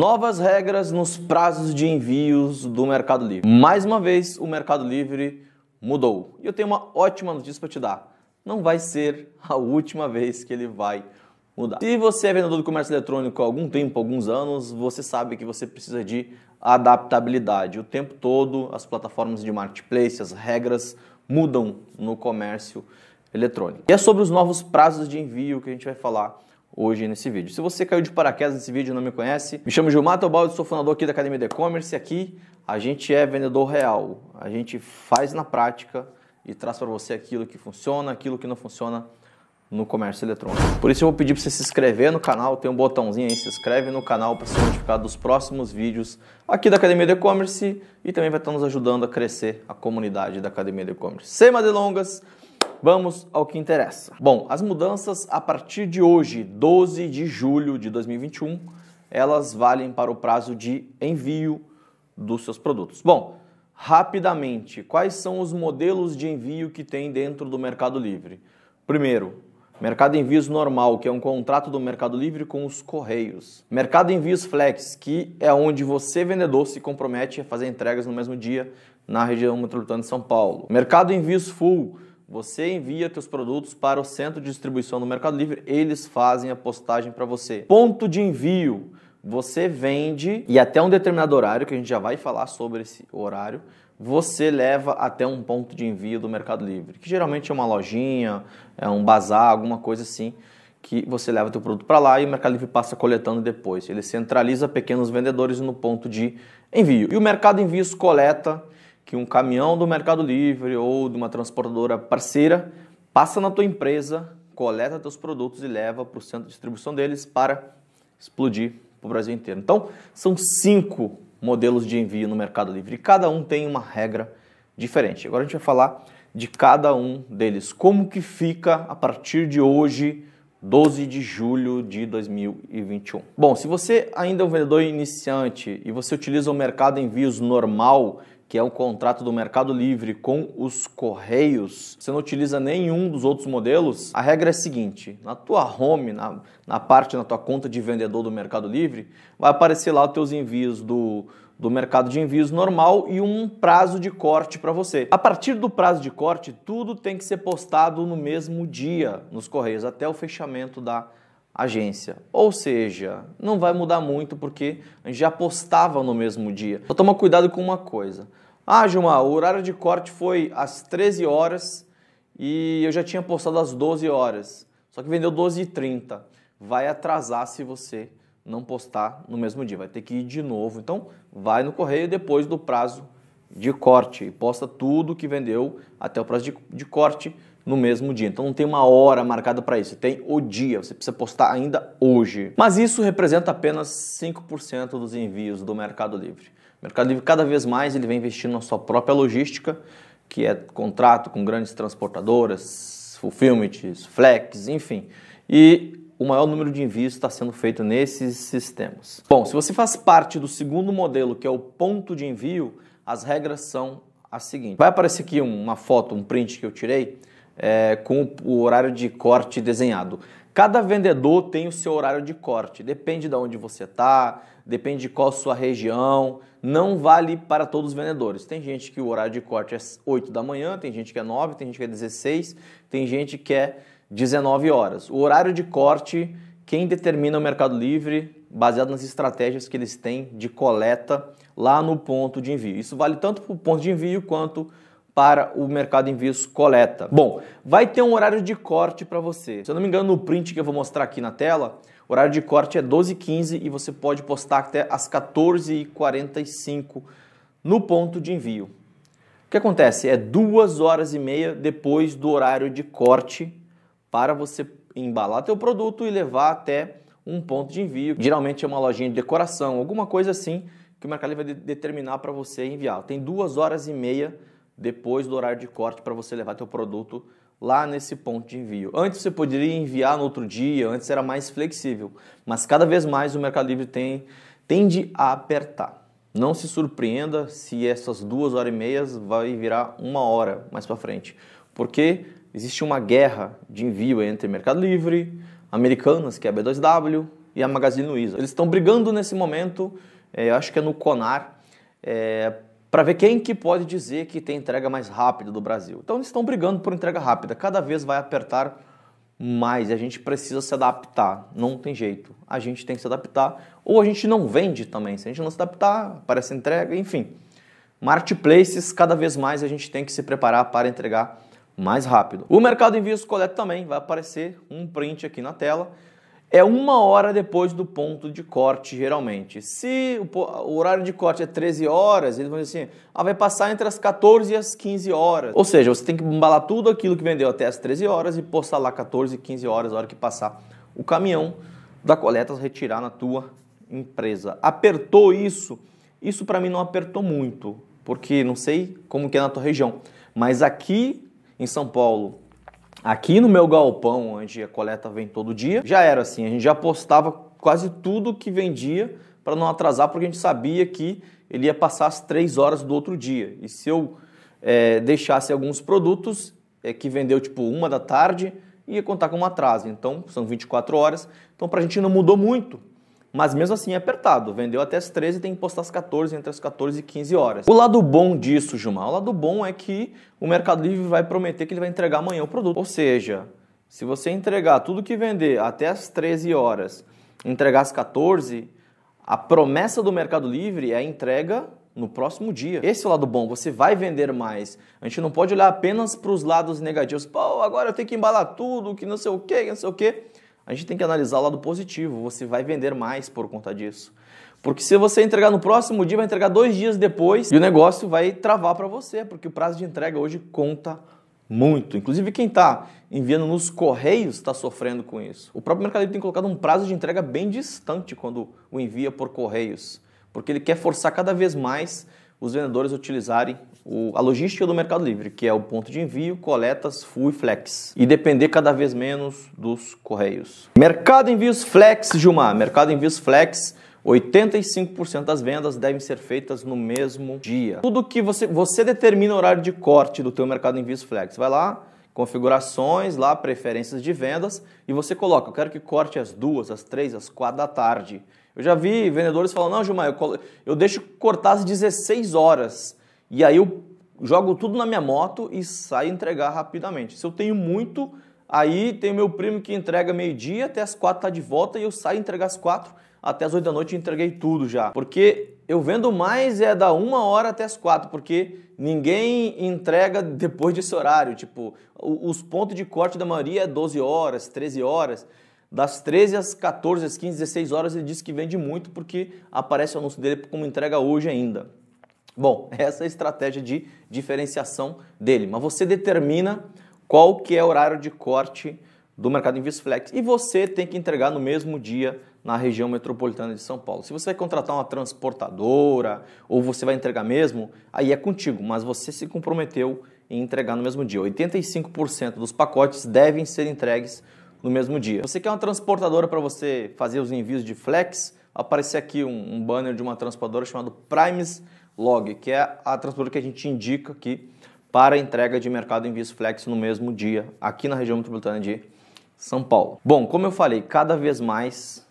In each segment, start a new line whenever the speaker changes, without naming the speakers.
novas regras nos prazos de envios do Mercado Livre. Mais uma vez, o Mercado Livre mudou. E eu tenho uma ótima notícia para te dar. Não vai ser a última vez que ele vai mudar. Se você é vendedor do comércio eletrônico há algum tempo, alguns anos, você sabe que você precisa de adaptabilidade. O tempo todo, as plataformas de marketplace, as regras mudam no comércio eletrônico. E é sobre os novos prazos de envio que a gente vai falar hoje nesse vídeo. Se você caiu de paraquedas nesse vídeo e não me conhece, me chamo Gilmar Tobaldi, sou fundador aqui da Academia de E-Commerce e aqui a gente é vendedor real. A gente faz na prática e traz para você aquilo que funciona, aquilo que não funciona no comércio eletrônico. Por isso eu vou pedir para você se inscrever no canal, tem um botãozinho aí, se inscreve no canal para ser notificado dos próximos vídeos aqui da Academia de E-Commerce e também vai estar nos ajudando a crescer a comunidade da Academia de E-Commerce. Sem mais delongas, Vamos ao que interessa. Bom, as mudanças a partir de hoje, 12 de julho de 2021, elas valem para o prazo de envio dos seus produtos. Bom, rapidamente, quais são os modelos de envio que tem dentro do Mercado Livre? Primeiro, Mercado Envios Normal, que é um contrato do Mercado Livre com os Correios. Mercado Envios Flex, que é onde você, vendedor, se compromete a fazer entregas no mesmo dia na região metropolitana de São Paulo. Mercado Envios Full, você envia seus produtos para o centro de distribuição do Mercado Livre, eles fazem a postagem para você. Ponto de envio. Você vende e até um determinado horário, que a gente já vai falar sobre esse horário, você leva até um ponto de envio do Mercado Livre, que geralmente é uma lojinha, é um bazar, alguma coisa assim, que você leva teu produto para lá e o Mercado Livre passa coletando depois. Ele centraliza pequenos vendedores no ponto de envio. E o Mercado Envios coleta que um caminhão do Mercado Livre ou de uma transportadora parceira passa na tua empresa, coleta teus produtos e leva para o centro de distribuição deles para explodir para o Brasil inteiro. Então, são cinco modelos de envio no Mercado Livre e cada um tem uma regra diferente. Agora a gente vai falar de cada um deles. Como que fica a partir de hoje, 12 de julho de 2021? Bom, se você ainda é um vendedor iniciante e você utiliza o mercado envios normal que é um contrato do Mercado Livre com os Correios, você não utiliza nenhum dos outros modelos, a regra é a seguinte: na tua home, na, na parte, na tua conta de vendedor do Mercado Livre, vai aparecer lá os teus envios do, do mercado de envios normal e um prazo de corte para você. A partir do prazo de corte, tudo tem que ser postado no mesmo dia nos Correios, até o fechamento da agência. Ou seja, não vai mudar muito porque a gente já postava no mesmo dia. Só então, toma cuidado com uma coisa. Ah, Gilmar, o horário de corte foi às 13 horas e eu já tinha postado às 12 horas. Só que vendeu 12h30. Vai atrasar se você não postar no mesmo dia. Vai ter que ir de novo. Então, vai no correio depois do prazo de corte e posta tudo que vendeu até o prazo de, de corte no mesmo dia. Então não tem uma hora marcada para isso, tem o dia, você precisa postar ainda hoje. Mas isso representa apenas 5% dos envios do Mercado Livre. O Mercado Livre cada vez mais ele vem investindo na sua própria logística, que é contrato com grandes transportadoras, fulfillments, flex, enfim. E o maior número de envios está sendo feito nesses sistemas. Bom, se você faz parte do segundo modelo, que é o ponto de envio, as regras são as seguintes. Vai aparecer aqui uma foto, um print que eu tirei é, com o horário de corte desenhado. Cada vendedor tem o seu horário de corte, depende de onde você está, depende de qual a sua região, não vale para todos os vendedores. Tem gente que o horário de corte é 8 da manhã, tem gente que é 9, tem gente que é 16, tem gente que é 19 horas. O horário de corte, quem determina o Mercado Livre, baseado nas estratégias que eles têm de coleta lá no ponto de envio. Isso vale tanto para o ponto de envio quanto para para o mercado envios coleta. Bom, vai ter um horário de corte para você. Se eu não me engano, no print que eu vou mostrar aqui na tela, o horário de corte é 12h15 e você pode postar até as 14h45 no ponto de envio. O que acontece? É duas horas e meia depois do horário de corte para você embalar teu produto e levar até um ponto de envio. Geralmente é uma lojinha de decoração, alguma coisa assim que o Mercado Livre vai determinar para você enviar. Tem duas horas e meia depois do horário de corte para você levar teu produto lá nesse ponto de envio. Antes você poderia enviar no outro dia, antes era mais flexível, mas cada vez mais o Mercado Livre tem, tende a apertar. Não se surpreenda se essas duas horas e meias vai virar uma hora mais para frente, porque existe uma guerra de envio entre Mercado Livre, Americanas, que é a B2W, e a Magazine Luiza. Eles estão brigando nesse momento, é, acho que é no Conar, é, para ver quem que pode dizer que tem entrega mais rápida do Brasil. Então eles estão brigando por entrega rápida, cada vez vai apertar mais e a gente precisa se adaptar, não tem jeito. A gente tem que se adaptar ou a gente não vende também, se a gente não se adaptar, parece entrega, enfim. Marketplaces, cada vez mais a gente tem que se preparar para entregar mais rápido. O mercado envios coleta também vai aparecer um print aqui na tela é uma hora depois do ponto de corte, geralmente. Se o horário de corte é 13 horas, eles vão dizer assim, ah, vai passar entre as 14 e as 15 horas. Ou seja, você tem que embalar tudo aquilo que vendeu até as 13 horas e postar lá 14, 15 horas, a hora que passar o caminhão da coleta retirar na tua empresa. Apertou isso? Isso para mim não apertou muito, porque não sei como que é na tua região, mas aqui em São Paulo, Aqui no meu galpão, onde a coleta vem todo dia, já era assim, a gente já postava quase tudo que vendia para não atrasar, porque a gente sabia que ele ia passar as três horas do outro dia. E se eu é, deixasse alguns produtos é, que vendeu tipo uma da tarde, ia contar com um atraso. Então, são 24 horas. Então, para a gente não mudou muito, mas mesmo assim é apertado, vendeu até as 13 tem que postar as 14, entre as 14 e 15 horas. O lado bom disso, Gilmar, o lado bom é que o Mercado Livre vai prometer que ele vai entregar amanhã o produto. Ou seja, se você entregar tudo que vender até as 13 horas, entregar as 14, a promessa do Mercado Livre é a entrega no próximo dia. Esse é o lado bom, você vai vender mais. A gente não pode olhar apenas para os lados negativos. Pô, agora eu tenho que embalar tudo, que não sei o que, não sei o quê. A gente tem que analisar o lado positivo. Você vai vender mais por conta disso. Porque se você entregar no próximo dia, vai entregar dois dias depois e o negócio vai travar para você, porque o prazo de entrega hoje conta muito. Inclusive, quem está enviando nos correios está sofrendo com isso. O próprio Mercado Livre tem colocado um prazo de entrega bem distante quando o envia por correios, porque ele quer forçar cada vez mais os vendedores utilizarem o, a logística do Mercado Livre, que é o ponto de envio, coletas, full e flex. E depender cada vez menos dos correios. Mercado Envios Flex, Gilmar. Mercado Envios Flex 85% das vendas devem ser feitas no mesmo dia. Tudo que você, você determina o horário de corte do teu mercado em Flex. Vai lá, configurações, lá preferências de vendas e você coloca, eu quero que corte às duas, às três, às quatro da tarde. Eu já vi vendedores falando, não, Gilmar, eu, eu deixo cortar às 16 horas e aí eu jogo tudo na minha moto e saio entregar rapidamente. Se eu tenho muito, aí tem meu primo que entrega meio-dia, até às quatro tá de volta e eu saio entregar às quatro, até às oito da noite entreguei tudo já. Porque eu vendo mais é da uma hora até as quatro, porque ninguém entrega depois desse horário. Tipo, os pontos de corte da maioria é 12 horas, 13 horas. Das 13 às 14, às 15, 16 horas ele diz que vende muito porque aparece o anúncio dele como entrega hoje ainda. Bom, essa é a estratégia de diferenciação dele. Mas você determina qual que é o horário de corte do mercado Visflex e você tem que entregar no mesmo dia na região metropolitana de São Paulo. Se você vai contratar uma transportadora ou você vai entregar mesmo, aí é contigo, mas você se comprometeu em entregar no mesmo dia. 85% dos pacotes devem ser entregues no mesmo dia. Você quer uma transportadora para você fazer os envios de flex? Aparece aqui um, um banner de uma transportadora chamado Primes Log, que é a transportadora que a gente indica aqui para entrega de mercado em envios flex no mesmo dia, aqui na região metropolitana de São Paulo. Bom, como eu falei, cada vez mais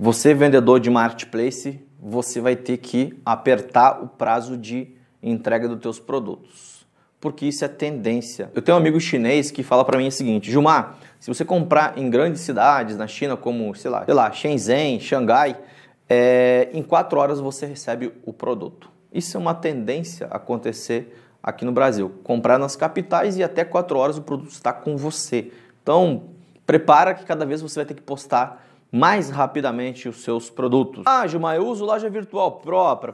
você, vendedor de marketplace, você vai ter que apertar o prazo de entrega dos seus produtos, porque isso é tendência. Eu tenho um amigo chinês que fala para mim o seguinte, Gilmar, se você comprar em grandes cidades na China, como, sei lá, sei lá Shenzhen, Xangai, é, em quatro horas você recebe o produto. Isso é uma tendência a acontecer aqui no Brasil. Comprar nas capitais e até quatro horas o produto está com você. Então, prepara que cada vez você vai ter que postar mais rapidamente os seus produtos. Ah, Gilmar, eu uso loja virtual própria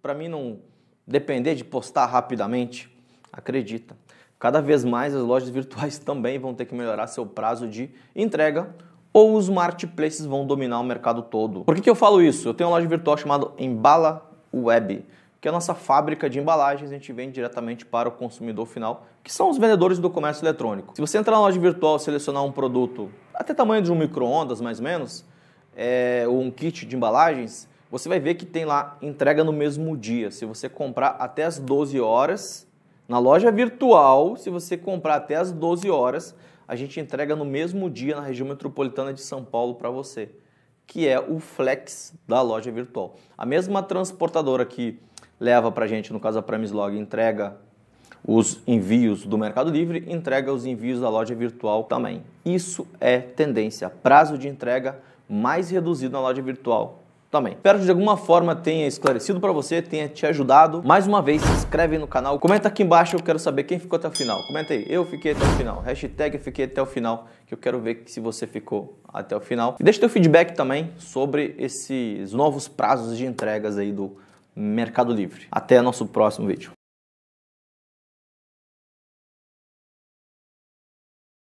para mim não depender de postar rapidamente. Acredita, cada vez mais as lojas virtuais também vão ter que melhorar seu prazo de entrega ou os marketplaces vão dominar o mercado todo. Por que, que eu falo isso? Eu tenho uma loja virtual chamada Embala Web, que é a nossa fábrica de embalagens, a gente vende diretamente para o consumidor final, que são os vendedores do comércio eletrônico. Se você entrar na loja virtual e selecionar um produto até tamanho de um micro-ondas, mais ou menos, é, ou um kit de embalagens, você vai ver que tem lá entrega no mesmo dia. Se você comprar até as 12 horas, na loja virtual, se você comprar até as 12 horas, a gente entrega no mesmo dia na região metropolitana de São Paulo para você, que é o Flex da loja virtual. A mesma transportadora que leva para a gente, no caso a Premislog entrega os envios do Mercado Livre, entrega os envios da loja virtual também. Isso é tendência. Prazo de entrega mais reduzido na loja virtual também. Espero que de alguma forma tenha esclarecido para você, tenha te ajudado. Mais uma vez, se inscreve no canal, comenta aqui embaixo, eu quero saber quem ficou até o final. Comenta aí, eu fiquei até o final. Hashtag fiquei até o final, que eu quero ver se você ficou até o final. E deixa teu feedback também sobre esses novos prazos de entregas aí do Mercado Livre. Até nosso próximo vídeo.